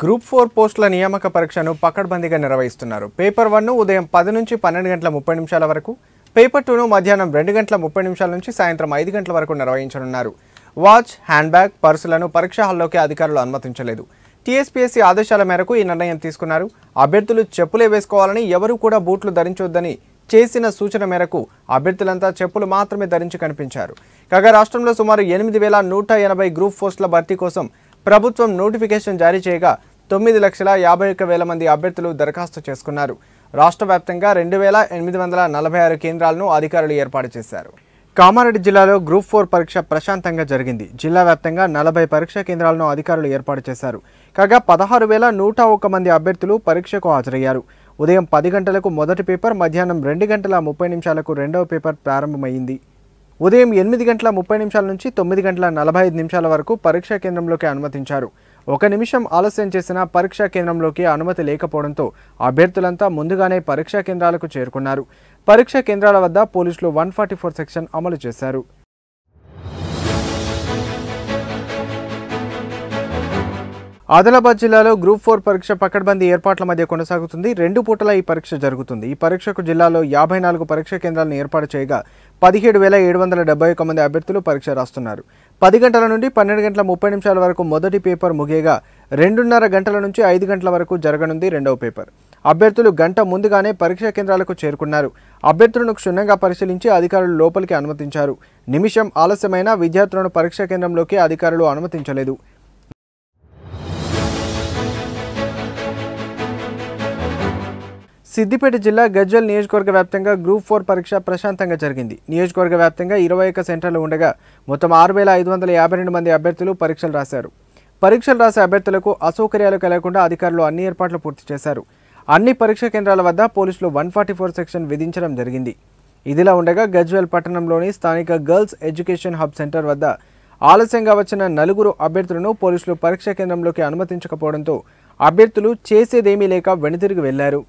group four పోస్టుల నియామక పరీక్షను పకడ్బందీగా నిర్వహిస్తున్నారు పేపర్ వన్ను ఉదయం పది నుంచి పన్నెండు గంటల ముప్పై నిమిషాల వరకు పేపర్ టూను మధ్యాహ్నం రెండు గంటల ముప్పై నిమిషాల నుంచి సాయంత్రం ఐదు గంటల వరకు నిర్వహించనున్నారు వాచ్ హ్యాండ్ బ్యాగ్ పర్సులను పరీక్ష హాల్లోకి అధికారులు అనుమతించలేదు టీఎస్పీఎస్సీ ఆదేశాల మేరకు ఈ నిర్ణయం తీసుకున్నారు అభ్యర్థులు చెప్పులే వేసుకోవాలని ఎవరూ కూడా బూట్లు ధరించొద్దని చేసిన సూచన మేరకు అభ్యర్థులంతా చెప్పులు మాత్రమే ధరించి కనిపించారు కాగా రాష్ట్రంలో సుమారు ఎనిమిది వేల నూట ఎనభై గ్రూప్ పోస్టుల భర్తీ కోసం ప్రభుత్వం నోటిఫికేషన్ జారీ చేయగా తొమ్మిది లక్షల యాభై ఒక్క వేల మంది అభ్యర్థులు దరఖాస్తు చేసుకున్నారు రాష్ట్ర వ్యాప్తంగా రెండు వేల ఎనిమిది వందల నలభై ఆరు కేంద్రాలను అధికారులు ఏర్పాటు చేశారు కామారెడ్డి జిల్లాలో గ్రూప్ ఫోర్ పరీక్ష ప్రశాంతంగా జరిగింది జిల్లా వ్యాప్తంగా నలభై పరీక్షా కేంద్రాలను అధికారులు ఏర్పాటు చేశారు కాగా పదహారు వేల నూట ఒక్క మంది అభ్యర్థులు పరీక్షకు హాజరయ్యారు ఉదయం పది గంటలకు మొదటి పేపర్ మధ్యాహ్నం రెండు గంటల ముప్పై నిమిషాలకు రెండవ పేపర్ ప్రారంభమైంది ఉదయం ఎనిమిది గంటల ముప్పై నిమిషాల నుంచి తొమ్మిది గంటల నలభై ఐదు నిమిషాల వరకు పరీక్షా కేంద్రంలోకి అనుమతించారు ఒక నిమిషం ఆలస్యం చేసిన పరీక్షా కేంద్రంలోకి అనుమతి లేకపోవడంతో అభ్యర్థులంతా ముందుగానే పరీక్షా కేంద్రాలకు చేరుకున్నారు పరీక్షా కేంద్రాల వద్ద పోలీసులు వన్ ఫార్టీ ఫోర్ సెక్షన్ అమలు చేశారు ఆదిలాబాద్ జిల్లాలో గ్రూప్ ఫోర్ పరీక్ష పకడ్బందీ ఏర్పాట్ల మధ్య కొనసాగుతుంది రెండు పూటల ఈ పరీక్ష జరుగుతుంది ఈ పరీక్షకు జిల్లాలో యాభై నాలుగు పరీక్ష కేంద్రాలను ఏర్పాటు చేయగా పదిహేడు వేల ఏడు వందల డెబ్బై ఒక మంది అభ్యర్థులు పరీక్ష రాస్తున్నారు పది గంటల నుండి పన్నెండు గంటల ముప్పై నిమిషాల వరకు మొదటి పేపర్ ముగియగా రెండున్నర గంటల నుంచి ఐదు గంటల వరకు జరగనుంది రెండవ పేపర్ అభ్యర్థులు గంట ముందుగానే పరీక్షా కేంద్రాలకు చేరుకున్నారు అభ్యర్థులను క్షుణ్ణంగా పరిశీలించి అధికారులు లోపలికి అనుమతించారు నిమిషం ఆలస్యమైన విద్యార్థులను పరీక్షా కేంద్రంలోకి అధికారులు అనుమతించలేదు సిద్దిపేట జిల్లా గజ్వల్ నియోజకవర్గ వ్యాప్తంగా గ్రూప్ ఫోర్ పరీక్ష ప్రశాంతంగా జరిగింది నియోజకవర్గ వ్యాప్తంగా ఇరవై ఒక్క సెంటర్లు ఉండగా మొత్తం ఆరు వేల ఐదు వందల యాభై రెండు మంది అభ్యర్థులు పరీక్షలు రాశారు పరీక్షలు రాసే అభ్యర్థులకు అసౌకర్యాలు కలగకుండా అధికారులు అన్ని ఏర్పాట్లు పూర్తి చేశారు అన్ని పరీక్ష కేంద్రాల వద్ద పోలీసులు వన్ ఫార్టీ ఫోర్ సెక్షన్ విధించడం జరిగింది ఇదిలా ఉండగా గజ్వల్ పట్టణంలోని స్థానిక గర్ల్స్ ఎడ్యుకేషన్ హబ్ సెంటర్ వద్ద ఆలస్యంగా వచ్చిన నలుగురు అభ్యర్థులను పోలీసులు పరీక్ష కేంద్రంలోకి అనుమతించకపోవడంతో అభ్యర్థులు చేసేదేమీ లేక వెనుతిరిగి వెళ్లారు